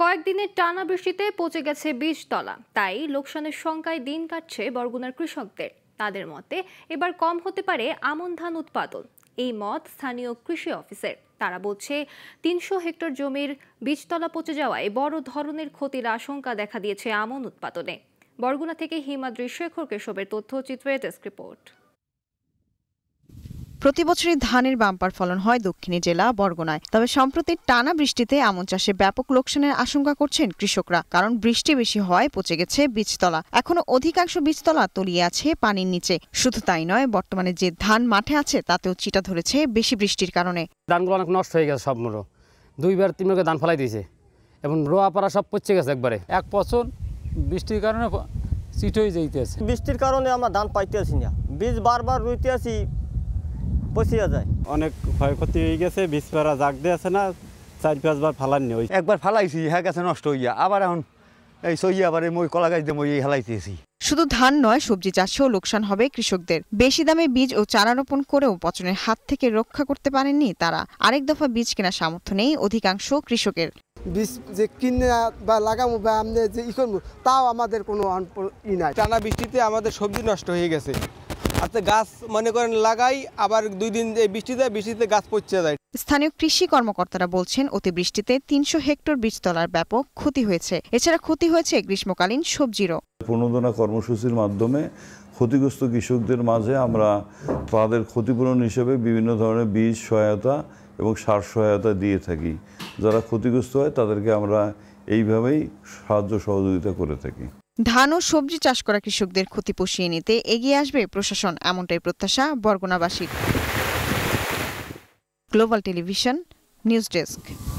কয়েকদিনের টানা বৃষ্টিতে পচে গেছে বীজতলা তাই লোকসানের সংখ্যায় দিন কাটছে বরগুনার কৃষকদের তাদের মতে এবার কম হতে পারে আমন ধান উৎপাদন এই মত স্থানীয় কৃষি অফিসের তারা বলছে তিনশো হেক্টর জমির বীজতলা পচে যাওয়ায় বড় ধরনের ক্ষতির আশঙ্কা দেখা দিয়েছে আমন উৎপাদনে বরগুনা থেকে হিমাদ্রি শেখর কেশবের তথ্যচিত্রের ডেস্ক রিপোর্ট প্রতি বছরই ধানের বাম্পার ফলন হয় দক্ষিণী জেলা বরগুনায় তবে সম্প্রতি টানা বৃষ্টিতে আমন চাষে ব্যাপক লোকসানের আশঙ্কা করছেন কৃষকরা কারণ বৃষ্টি বেশি হয় পচে গেছে বীজতলা এখনো অধিকাংশ বীজতলা তলিয়ে আছে পানির নিচে শুধু তাই নয় বর্তমানে যে ধান মাঠে আছে তাতেও চিটা ধরেছে বেশি বৃষ্টির কারণে ধানগুলো অনেক নষ্ট হয়ে গেছে সব মূল দুইবার তিন ধান ফলাই দিয়েছে এবং রোয়া পাড়া সব পচে গেছে একবারে এক বছর বৃষ্টির কারণে চিট হয়ে যাইতেছে বৃষ্টির কারণে আমরা ধান পাইতেছি না বীজ বারবার রুইতে আসি পচিয়া যায় অনেক ক্ষয়ক্ষতি হয়ে গেছে বীজ পেড়া জাগ দিয়েছে না চার পাঁচবার ফালান নিয়ে একবার ফালাইছি হ্যাঁ গেছে নষ্ট হইয়া আবার এখন এই সইয়া আবার মই কলা গাছ দিয়ে মই হেলাইতেছি শুধু ধান নয় সবজি চাষেও লোকসান হবে কৃষকদের বেশি দামে বীজ ও চারা রোপণ করেও পচনের হাত থেকে রক্ষা করতে পারেননি তারা আরেক দফা বীজ কেনার সামর্থ্য নেই অধিকাংশ কৃষকের বীজ যে কিনে বা লাগাবো বা আমরা যে ই করবো তাও আমাদের কোনো ই নাই টানা বৃষ্টিতে আমাদের সবজি নষ্ট হয়ে গেছে আচ্ছা গাছ মনে করেন লাগাই আবার দুই দিন যে বৃষ্টি দেয় বৃষ্টিতে গাছ পচে যায় স্থানীয় কৃষি কর্মকর্তারা বলছেন অতিবৃষ্টিতে তিনশো হেক্টর বীজতলার ব্যাপক ক্ষতি হয়েছে এছাড়া ক্ষতি হয়েছে গ্রীষ্মকালীন সবজিরও প্রণোদনা কর্মসূচির মাধ্যমে ক্ষতিগ্রস্ত কৃষকদের মাঝে আমরা তাদের ক্ষতিপূরণ হিসেবে বিভিন্ন ধরনের বীজ সহায়তা এবং সার সহায়তা দিয়ে থাকি যারা ক্ষতিগ্রস্ত হয় তাদেরকে আমরা এইভাবেই সাহায্য সহযোগিতা করে থাকি ধান ও সবজি চাষ করা কৃষকদের ক্ষতি পুষিয়ে নিতে এগিয়ে আসবে প্রশাসন এমনটাই প্রত্যাশা বরগুনাবাসীর গ্লোবাল টেলিভিশন নিউজ ডেস্ক